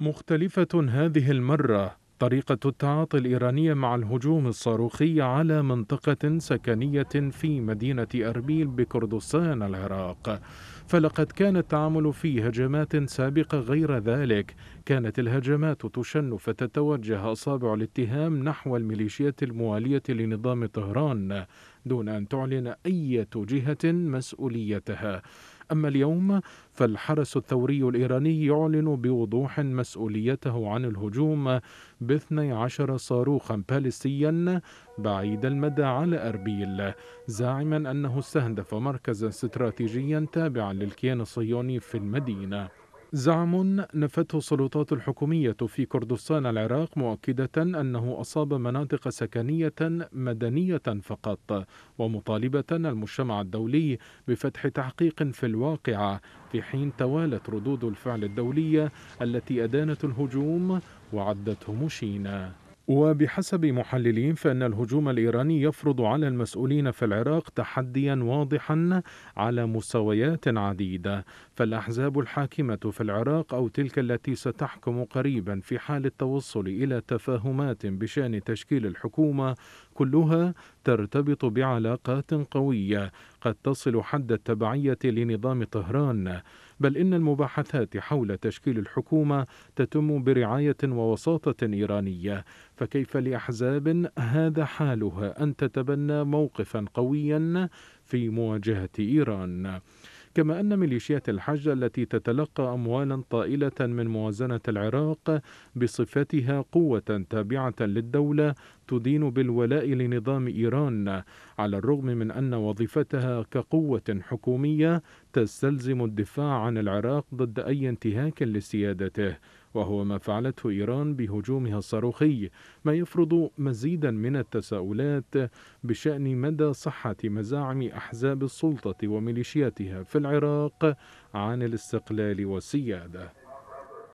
مختلفة هذه المرة طريقة التعاطي الإيرانية مع الهجوم الصاروخي على منطقة سكنية في مدينة أربيل بكردستان العراق فلقد كان التعامل في هجمات سابقة غير ذلك كانت الهجمات تشن فتتوجه أصابع الاتهام نحو الميليشيات الموالية لنظام طهران دون أن تعلن أي جهة مسؤوليتها أما اليوم فالحرس الثوري الإيراني يعلن بوضوح مسؤوليته عن الهجوم باثني عشر صاروخا باليستيا بعيد المدى على أربيل زاعما أنه استهدف مركزا استراتيجيا تابعا للكيان الصهيوني في المدينة زعم نفته السلطات الحكومية في كردستان العراق مؤكدة أنه أصاب مناطق سكنية مدنية فقط ومطالبة المجتمع الدولي بفتح تحقيق في الواقعة في حين توالت ردود الفعل الدولية التي أدانت الهجوم وعدته مشينا وبحسب محللين فإن الهجوم الإيراني يفرض على المسؤولين في العراق تحديا واضحا على مستويات عديدة فالأحزاب الحاكمة في العراق أو تلك التي ستحكم قريبا في حال التوصل إلى تفاهمات بشأن تشكيل الحكومة كلها ترتبط بعلاقات قوية قد تصل حد التبعية لنظام طهران بل إن المباحثات حول تشكيل الحكومة تتم برعاية ووساطة إيرانية فكيف لأحزاب هذا حالها أن تتبنى موقفا قويا في مواجهة إيران كما أن ميليشيات الحج التي تتلقى أموالا طائلة من موازنة العراق بصفتها قوة تابعة للدولة تدين بالولاء لنظام إيران على الرغم من أن وظيفتها كقوة حكومية تستلزم الدفاع عن العراق ضد أي انتهاك لسيادته وهو ما فعلته إيران بهجومها الصاروخي ما يفرض مزيدا من التساؤلات بشأن مدى صحة مزاعم أحزاب السلطة وميليشياتها في العراق عن الاستقلال والسيادة